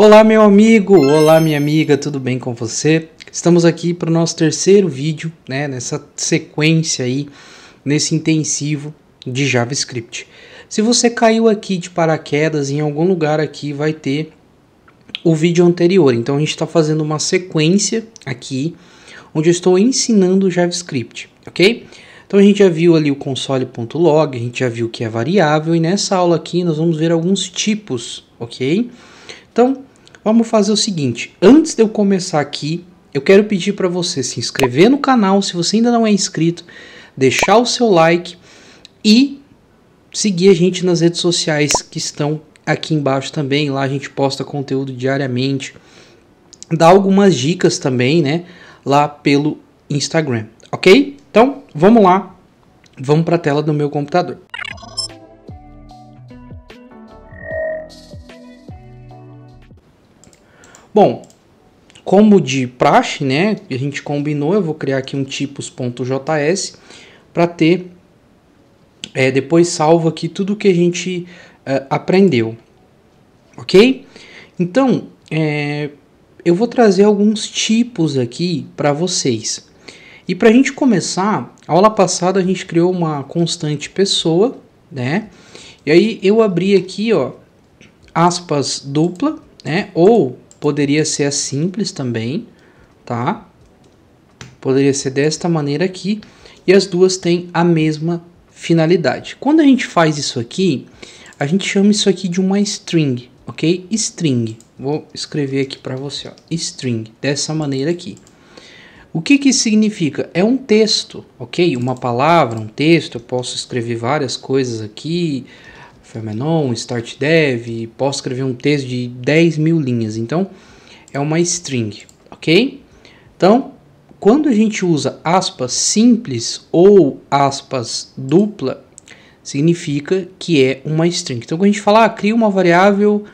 Olá, meu amigo! Olá, minha amiga, tudo bem com você? Estamos aqui para o nosso terceiro vídeo, né, nessa sequência aí, nesse intensivo de JavaScript. Se você caiu aqui de paraquedas, em algum lugar aqui vai ter o vídeo anterior. Então, a gente está fazendo uma sequência aqui, onde eu estou ensinando JavaScript, ok? Então, a gente já viu ali o console.log, a gente já viu que é variável, e nessa aula aqui nós vamos ver alguns tipos, ok? Então, Vamos fazer o seguinte, antes de eu começar aqui, eu quero pedir para você se inscrever no canal, se você ainda não é inscrito, deixar o seu like e seguir a gente nas redes sociais que estão aqui embaixo também. Lá a gente posta conteúdo diariamente, dá algumas dicas também, né? Lá pelo Instagram, ok? Então vamos lá, vamos para a tela do meu computador. Bom, como de praxe, né, a gente combinou, eu vou criar aqui um tipos.js para ter é, depois salvo aqui tudo que a gente é, aprendeu, ok? Então, é, eu vou trazer alguns tipos aqui para vocês. E para a gente começar, a aula passada a gente criou uma constante pessoa, né? E aí eu abri aqui, ó, aspas dupla, né? Ou Poderia ser a simples também, tá? Poderia ser desta maneira aqui. E as duas têm a mesma finalidade. Quando a gente faz isso aqui, a gente chama isso aqui de uma string, ok? String. Vou escrever aqui para você, ó. String, dessa maneira aqui. O que, que significa? É um texto, ok? Uma palavra, um texto, eu posso escrever várias coisas aqui, Fermenon, Start Dev, posso escrever um texto de 10 mil linhas. Então, é uma string, ok? Então, quando a gente usa aspas simples ou aspas dupla, significa que é uma string. Então, quando a gente fala, ah, cria uma variável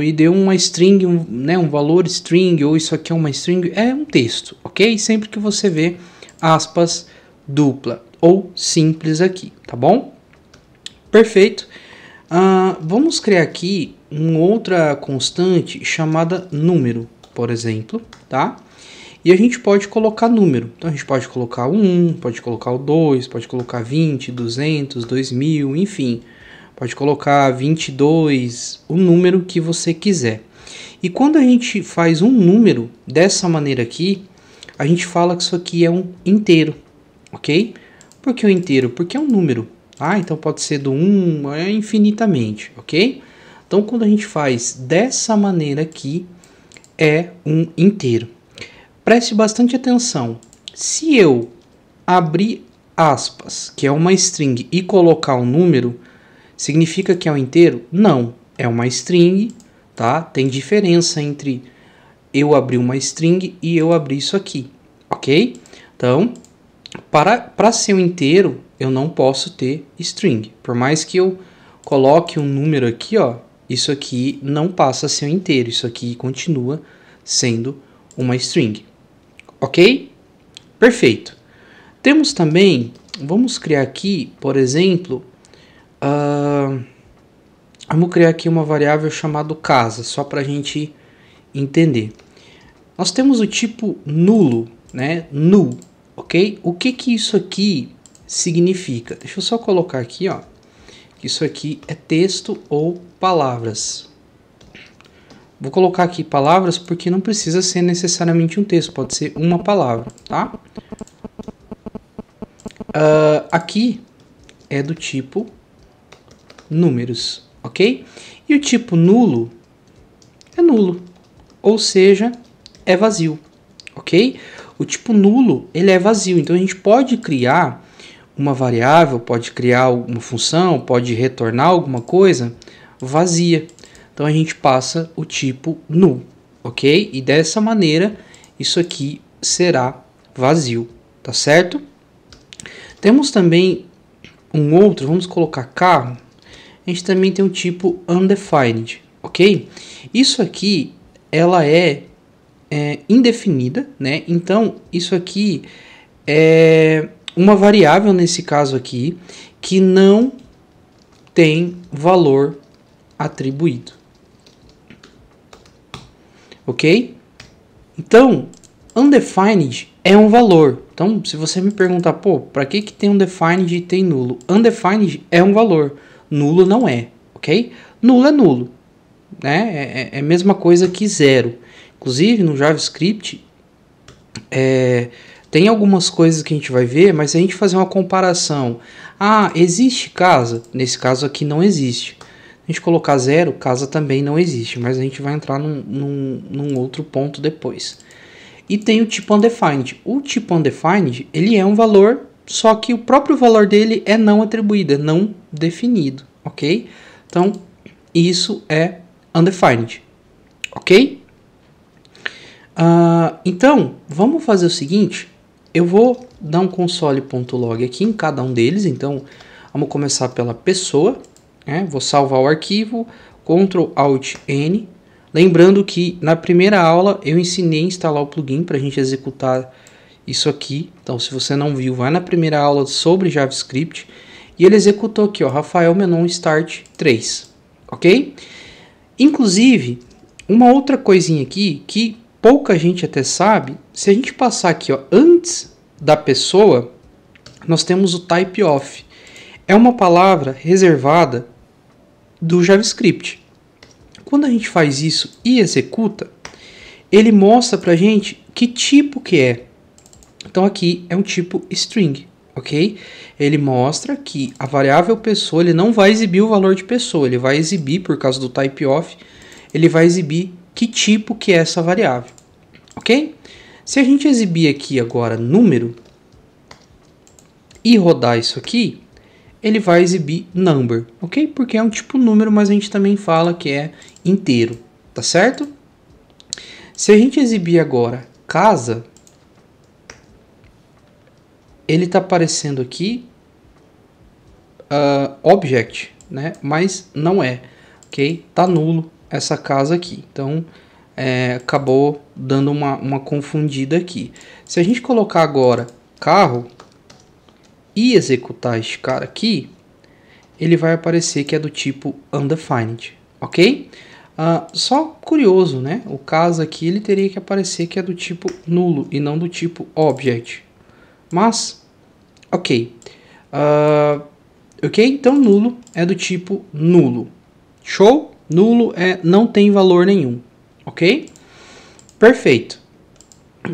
e deu é uma string, um, né, um valor string, ou isso aqui é uma string, é um texto, ok? Sempre que você vê aspas dupla ou simples aqui, tá bom? Perfeito. Ah, vamos criar aqui uma outra constante chamada número, por exemplo, tá? E a gente pode colocar número. Então a gente pode colocar o 1, pode colocar o 2, pode colocar 20, 200, 2000, enfim. Pode colocar 22, o número que você quiser. E quando a gente faz um número dessa maneira aqui, a gente fala que isso aqui é um inteiro, ok? Por que o um inteiro? Porque é um número, Tá? Então pode ser do 1 é infinitamente, ok? Então quando a gente faz dessa maneira aqui, é um inteiro. Preste bastante atenção. Se eu abrir aspas, que é uma string, e colocar um número, significa que é um inteiro? Não, é uma string, tá? Tem diferença entre eu abrir uma string e eu abrir isso aqui, ok? Então, para, para ser inteiro, eu não posso ter string. Por mais que eu coloque um número aqui, ó, isso aqui não passa a ser inteiro. Isso aqui continua sendo uma string. Ok? Perfeito. Temos também, vamos criar aqui, por exemplo, uh, vamos criar aqui uma variável chamada casa, só para a gente entender. Nós temos o tipo nulo, né? Null ok? O que que isso aqui significa? Deixa eu só colocar aqui, ó, que isso aqui é texto ou palavras. Vou colocar aqui palavras porque não precisa ser necessariamente um texto, pode ser uma palavra, tá? Uh, aqui é do tipo números, ok? E o tipo nulo é nulo, ou seja, é vazio, ok? O tipo nulo ele é vazio, então a gente pode criar uma variável, pode criar uma função, pode retornar alguma coisa vazia. Então a gente passa o tipo null, ok? E dessa maneira isso aqui será vazio, tá certo? Temos também um outro, vamos colocar carro. A gente também tem um tipo undefined, ok? Isso aqui ela é é, indefinida, né? Então, isso aqui é uma variável nesse caso aqui que não tem valor atribuído. Ok? Então, undefined é um valor. Então, se você me perguntar, pô, para que, que tem undefined e tem nulo? Undefined é um valor, nulo não é, ok? Nulo é nulo, né? É, é, é a mesma coisa que zero. Inclusive no JavaScript é, tem algumas coisas que a gente vai ver, mas se a gente fazer uma comparação, ah, existe casa? Nesse caso aqui não existe. A gente colocar zero, casa também não existe, mas a gente vai entrar num, num, num outro ponto depois. E tem o tipo undefined. O tipo undefined ele é um valor, só que o próprio valor dele é não atribuído, é não definido, ok? Então isso é undefined, ok? Uh, então, vamos fazer o seguinte. Eu vou dar um console.log aqui em cada um deles. Então, vamos começar pela pessoa. Né? Vou salvar o arquivo. Ctrl Alt N. Lembrando que na primeira aula eu ensinei a instalar o plugin para a gente executar isso aqui. Então, se você não viu, vai na primeira aula sobre JavaScript. E ele executou aqui, ó, Rafael Menon Start 3, ok? Inclusive, uma outra coisinha aqui que pouca gente até sabe, se a gente passar aqui ó, antes da pessoa, nós temos o type off. É uma palavra reservada do JavaScript. Quando a gente faz isso e executa, ele mostra para gente que tipo que é. Então aqui é um tipo string, ok? Ele mostra que a variável pessoa ele não vai exibir o valor de pessoa, ele vai exibir por causa do type off, ele vai exibir que tipo que é essa variável, ok? Se a gente exibir aqui agora número e rodar isso aqui, ele vai exibir number, ok? Porque é um tipo número, mas a gente também fala que é inteiro, tá certo? Se a gente exibir agora casa, ele está aparecendo aqui uh, object, né? mas não é, ok? Tá nulo, essa casa aqui. Então, é, acabou dando uma, uma confundida aqui. Se a gente colocar agora carro e executar este cara aqui, ele vai aparecer que é do tipo undefined, ok? Uh, só curioso, né? O caso aqui ele teria que aparecer que é do tipo nulo e não do tipo object. Mas, ok. Uh, ok, então nulo é do tipo nulo. Show? Nulo é não tem valor nenhum, ok? Perfeito.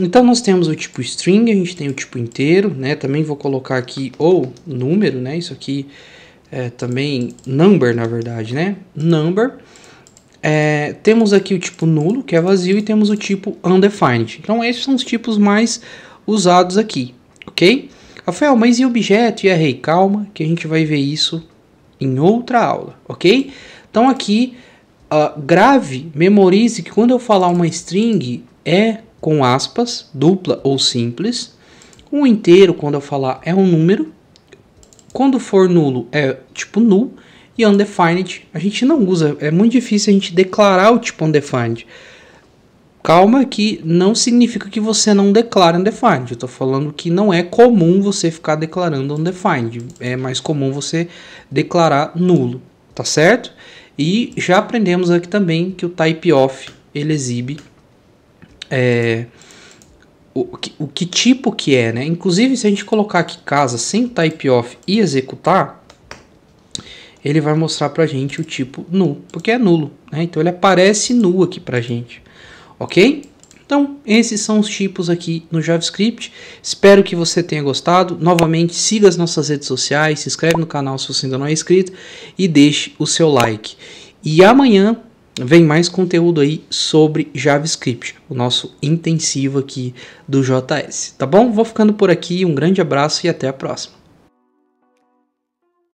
Então nós temos o tipo string, a gente tem o tipo inteiro, né? Também vou colocar aqui ou número, né? Isso aqui é também number, na verdade, né? Number. É, temos aqui o tipo nulo, que é vazio, e temos o tipo undefined. Então esses são os tipos mais usados aqui, ok? Rafael, mas e objeto e array? Calma, que a gente vai ver isso em outra aula, ok? Então aqui Uh, grave, memorize que quando eu falar uma string é com aspas, dupla ou simples. Um inteiro, quando eu falar, é um número. Quando for nulo, é tipo null. E undefined, a gente não usa. É muito difícil a gente declarar o tipo undefined. Calma que não significa que você não declara undefined. Eu estou falando que não é comum você ficar declarando undefined. É mais comum você declarar nulo, tá certo? E já aprendemos aqui também que o type off ele exibe é, o, que, o que tipo que é, né? Inclusive, se a gente colocar aqui casa sem type off e executar, ele vai mostrar para a gente o tipo null, porque é nulo, né? Então ele aparece nu aqui para a gente, ok? Então, esses são os tipos aqui no JavaScript. Espero que você tenha gostado. Novamente, siga as nossas redes sociais, se inscreve no canal se você ainda não é inscrito e deixe o seu like. E amanhã vem mais conteúdo aí sobre JavaScript, o nosso intensivo aqui do JS, tá bom? Vou ficando por aqui, um grande abraço e até a próxima.